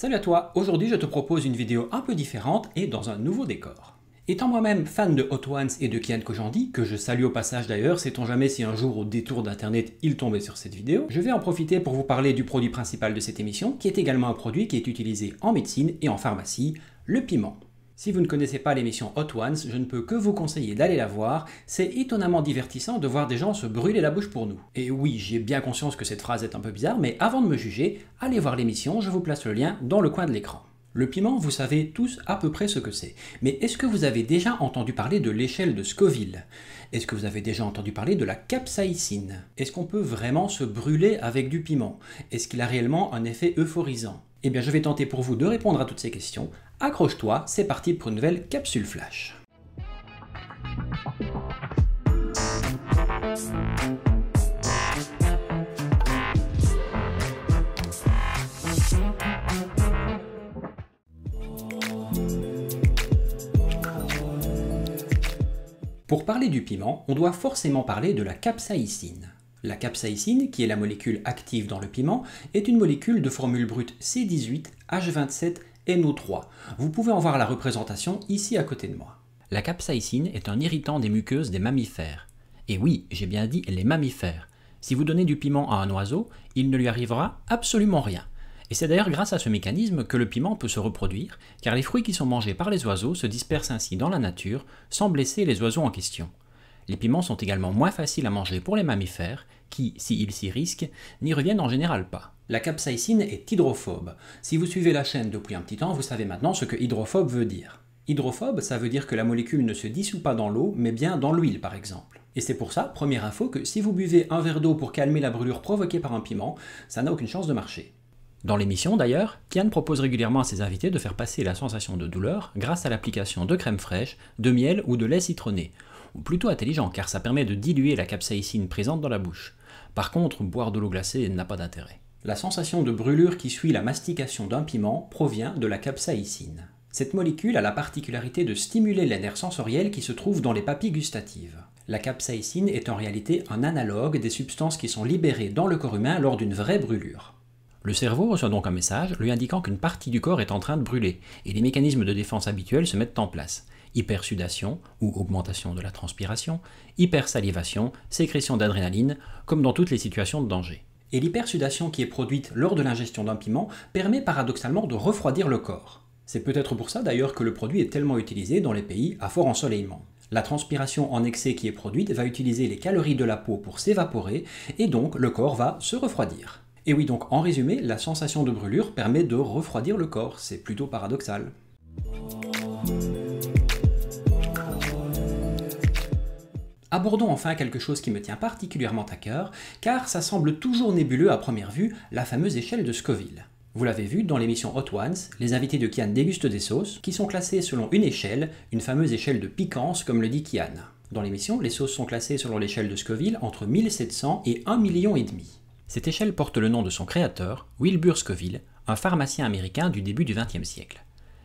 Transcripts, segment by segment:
Salut à toi, aujourd'hui je te propose une vidéo un peu différente et dans un nouveau décor. Étant moi-même fan de Hot Ones et de Kian Kojandi, que je salue au passage d'ailleurs, sait-on jamais si un jour au détour d'internet il tombait sur cette vidéo, je vais en profiter pour vous parler du produit principal de cette émission, qui est également un produit qui est utilisé en médecine et en pharmacie, le piment. Si vous ne connaissez pas l'émission Hot Ones, je ne peux que vous conseiller d'aller la voir, c'est étonnamment divertissant de voir des gens se brûler la bouche pour nous. Et oui, j'ai bien conscience que cette phrase est un peu bizarre, mais avant de me juger, allez voir l'émission, je vous place le lien dans le coin de l'écran. Le piment, vous savez tous à peu près ce que c'est. Mais est-ce que vous avez déjà entendu parler de l'échelle de Scoville Est-ce que vous avez déjà entendu parler de la capsaïcine Est-ce qu'on peut vraiment se brûler avec du piment Est-ce qu'il a réellement un effet euphorisant Eh bien, je vais tenter pour vous de répondre à toutes ces questions Accroche-toi, c'est parti pour une nouvelle capsule flash. Pour parler du piment, on doit forcément parler de la capsaïcine. La capsaïcine, qui est la molécule active dans le piment, est une molécule de formule brute C18H27 nous trois. Vous pouvez en voir la représentation ici à côté de moi. La capsaïcine est un irritant des muqueuses des mammifères. Et oui, j'ai bien dit les mammifères. Si vous donnez du piment à un oiseau, il ne lui arrivera absolument rien. Et c'est d'ailleurs grâce à ce mécanisme que le piment peut se reproduire, car les fruits qui sont mangés par les oiseaux se dispersent ainsi dans la nature, sans blesser les oiseaux en question. Les piments sont également moins faciles à manger pour les mammifères, qui, s'ils s'y risquent, n'y reviennent en général pas. La capsaïcine est hydrophobe. Si vous suivez la chaîne depuis un petit temps, vous savez maintenant ce que hydrophobe veut dire. Hydrophobe, ça veut dire que la molécule ne se dissout pas dans l'eau, mais bien dans l'huile par exemple. Et c'est pour ça, première info, que si vous buvez un verre d'eau pour calmer la brûlure provoquée par un piment, ça n'a aucune chance de marcher. Dans l'émission d'ailleurs, Kian propose régulièrement à ses invités de faire passer la sensation de douleur grâce à l'application de crème fraîche, de miel ou de lait citronné, ou plutôt intelligent car ça permet de diluer la capsaïcine présente dans la bouche. Par contre, boire de l'eau glacée n'a pas d'intérêt. La sensation de brûlure qui suit la mastication d'un piment provient de la capsaïcine. Cette molécule a la particularité de stimuler les nerfs sensoriels qui se trouvent dans les papilles gustatives. La capsaïcine est en réalité un analogue des substances qui sont libérées dans le corps humain lors d'une vraie brûlure. Le cerveau reçoit donc un message lui indiquant qu'une partie du corps est en train de brûler et les mécanismes de défense habituels se mettent en place. Hypersudation ou augmentation de la transpiration, hypersalivation, sécrétion d'adrénaline, comme dans toutes les situations de danger. Et l'hypersudation qui est produite lors de l'ingestion d'un piment permet paradoxalement de refroidir le corps. C'est peut-être pour ça d'ailleurs que le produit est tellement utilisé dans les pays à fort ensoleillement. La transpiration en excès qui est produite va utiliser les calories de la peau pour s'évaporer et donc le corps va se refroidir. Et oui, donc en résumé, la sensation de brûlure permet de refroidir le corps, c'est plutôt paradoxal. Abordons enfin quelque chose qui me tient particulièrement à cœur, car ça semble toujours nébuleux à première vue, la fameuse échelle de Scoville. Vous l'avez vu dans l'émission Hot Ones, les invités de Kian dégustent des sauces qui sont classées selon une échelle, une fameuse échelle de piquance comme le dit Kian. Dans l'émission, les sauces sont classées selon l'échelle de Scoville entre 1700 et 1 million et demi. Cette échelle porte le nom de son créateur, Wilbur Scoville, un pharmacien américain du début du XXe siècle.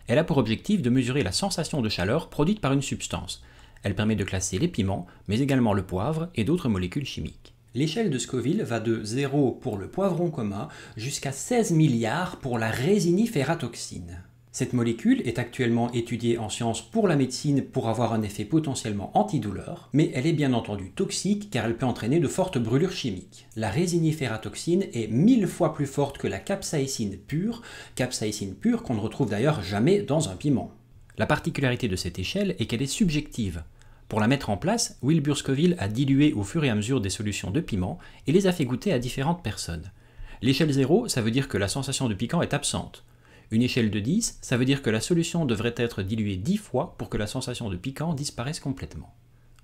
Elle a pour objectif de mesurer la sensation de chaleur produite par une substance. Elle permet de classer les piments, mais également le poivre et d'autres molécules chimiques. L'échelle de Scoville va de 0 pour le poivron commun jusqu'à 16 milliards pour la résinifératoxine. Cette molécule est actuellement étudiée en sciences pour la médecine pour avoir un effet potentiellement antidouleur, mais elle est bien entendu toxique car elle peut entraîner de fortes brûlures chimiques. La résinifératoxine est mille fois plus forte que la capsaïcine pure, capsaïcine pure qu'on ne retrouve d'ailleurs jamais dans un piment. La particularité de cette échelle est qu'elle est subjective. Pour la mettre en place, Wilbur Scoville a dilué au fur et à mesure des solutions de piment et les a fait goûter à différentes personnes. L'échelle zéro, ça veut dire que la sensation de piquant est absente. Une échelle de 10, ça veut dire que la solution devrait être diluée 10 fois pour que la sensation de piquant disparaisse complètement.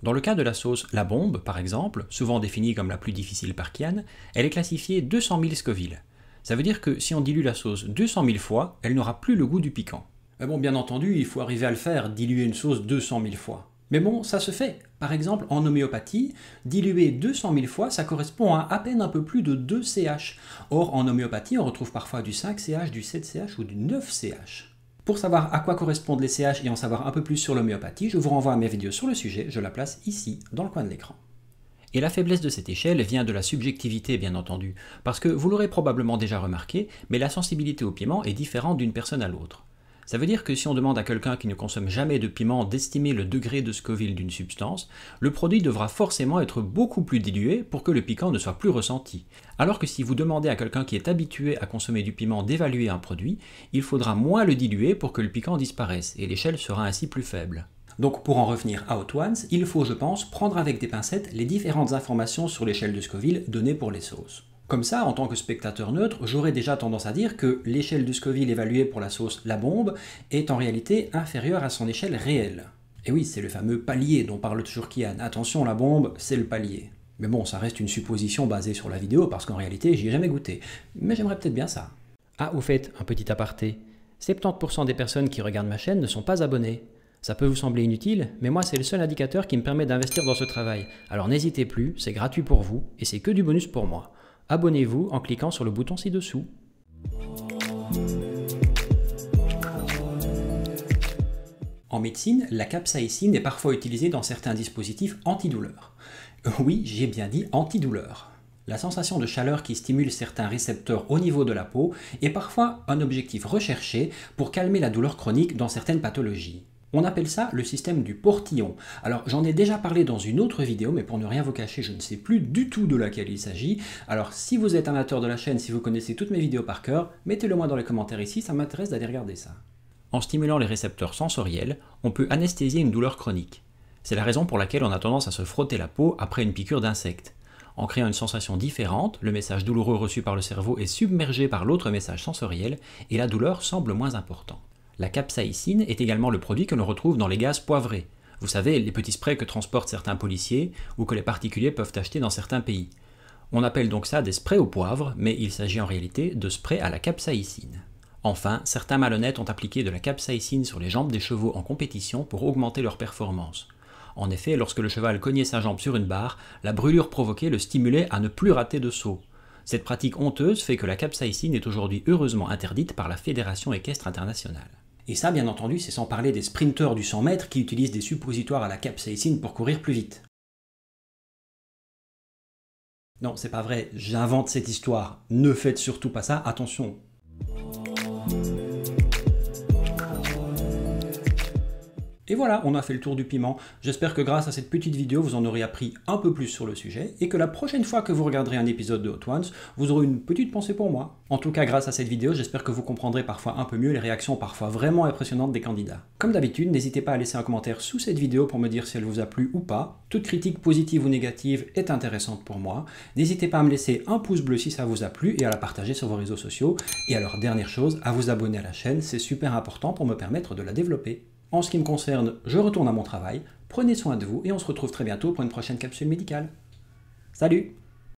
Dans le cas de la sauce La Bombe, par exemple, souvent définie comme la plus difficile par Kian, elle est classifiée 200 000 Scoville. Ça veut dire que si on dilue la sauce 200 000 fois, elle n'aura plus le goût du piquant. Mais bon, bien entendu, il faut arriver à le faire, diluer une sauce 200 000 fois. Mais bon, ça se fait. Par exemple, en homéopathie, diluer 200 000 fois, ça correspond à à peine un peu plus de 2 CH. Or, en homéopathie, on retrouve parfois du 5 CH, du 7 CH ou du 9 CH. Pour savoir à quoi correspondent les CH et en savoir un peu plus sur l'homéopathie, je vous renvoie à mes vidéos sur le sujet, je la place ici, dans le coin de l'écran. Et la faiblesse de cette échelle vient de la subjectivité, bien entendu, parce que vous l'aurez probablement déjà remarqué, mais la sensibilité au piment est différente d'une personne à l'autre. Ça veut dire que si on demande à quelqu'un qui ne consomme jamais de piment d'estimer le degré de Scoville d'une substance, le produit devra forcément être beaucoup plus dilué pour que le piquant ne soit plus ressenti. Alors que si vous demandez à quelqu'un qui est habitué à consommer du piment d'évaluer un produit, il faudra moins le diluer pour que le piquant disparaisse, et l'échelle sera ainsi plus faible. Donc pour en revenir à Hot il faut je pense prendre avec des pincettes les différentes informations sur l'échelle de Scoville données pour les sauces. Comme ça, en tant que spectateur neutre, j'aurais déjà tendance à dire que l'échelle de Scoville évaluée pour la sauce La Bombe est en réalité inférieure à son échelle réelle. Et oui, c'est le fameux palier dont parle toujours Kian. Attention, la bombe, c'est le palier. Mais bon, ça reste une supposition basée sur la vidéo parce qu'en réalité, j'y ai jamais goûté. Mais j'aimerais peut-être bien ça. Ah, au fait, un petit aparté. 70% des personnes qui regardent ma chaîne ne sont pas abonnées. Ça peut vous sembler inutile, mais moi c'est le seul indicateur qui me permet d'investir dans ce travail. Alors n'hésitez plus, c'est gratuit pour vous et c'est que du bonus pour moi abonnez-vous en cliquant sur le bouton ci-dessous. En médecine, la capsaïcine est parfois utilisée dans certains dispositifs antidouleurs. Euh, oui, j'ai bien dit antidouleur. La sensation de chaleur qui stimule certains récepteurs au niveau de la peau est parfois un objectif recherché pour calmer la douleur chronique dans certaines pathologies. On appelle ça le système du portillon. Alors j'en ai déjà parlé dans une autre vidéo, mais pour ne rien vous cacher, je ne sais plus du tout de laquelle il s'agit. Alors si vous êtes amateur de la chaîne, si vous connaissez toutes mes vidéos par cœur, mettez-le moi dans les commentaires ici, ça m'intéresse d'aller regarder ça. En stimulant les récepteurs sensoriels, on peut anesthésier une douleur chronique. C'est la raison pour laquelle on a tendance à se frotter la peau après une piqûre d'insecte. En créant une sensation différente, le message douloureux reçu par le cerveau est submergé par l'autre message sensoriel et la douleur semble moins importante. La capsaïcine est également le produit que l'on retrouve dans les gaz poivrés. Vous savez, les petits sprays que transportent certains policiers ou que les particuliers peuvent acheter dans certains pays. On appelle donc ça des sprays au poivre, mais il s'agit en réalité de sprays à la capsaïcine. Enfin, certains malhonnêtes ont appliqué de la capsaïcine sur les jambes des chevaux en compétition pour augmenter leur performance. En effet, lorsque le cheval cognait sa jambe sur une barre, la brûlure provoquée le stimulait à ne plus rater de saut. Cette pratique honteuse fait que la capsaïcine est aujourd'hui heureusement interdite par la Fédération équestre internationale. Et ça, bien entendu, c'est sans parler des sprinteurs du 100 mètres qui utilisent des suppositoires à la capsaïcine pour courir plus vite. Non, c'est pas vrai, j'invente cette histoire. Ne faites surtout pas ça, attention. Et voilà, on a fait le tour du piment. J'espère que grâce à cette petite vidéo, vous en aurez appris un peu plus sur le sujet et que la prochaine fois que vous regarderez un épisode de Hot Ones, vous aurez une petite pensée pour moi. En tout cas, grâce à cette vidéo, j'espère que vous comprendrez parfois un peu mieux les réactions parfois vraiment impressionnantes des candidats. Comme d'habitude, n'hésitez pas à laisser un commentaire sous cette vidéo pour me dire si elle vous a plu ou pas. Toute critique positive ou négative est intéressante pour moi. N'hésitez pas à me laisser un pouce bleu si ça vous a plu et à la partager sur vos réseaux sociaux. Et alors, dernière chose, à vous abonner à la chaîne, c'est super important pour me permettre de la développer. En ce qui me concerne, je retourne à mon travail, prenez soin de vous et on se retrouve très bientôt pour une prochaine capsule médicale. Salut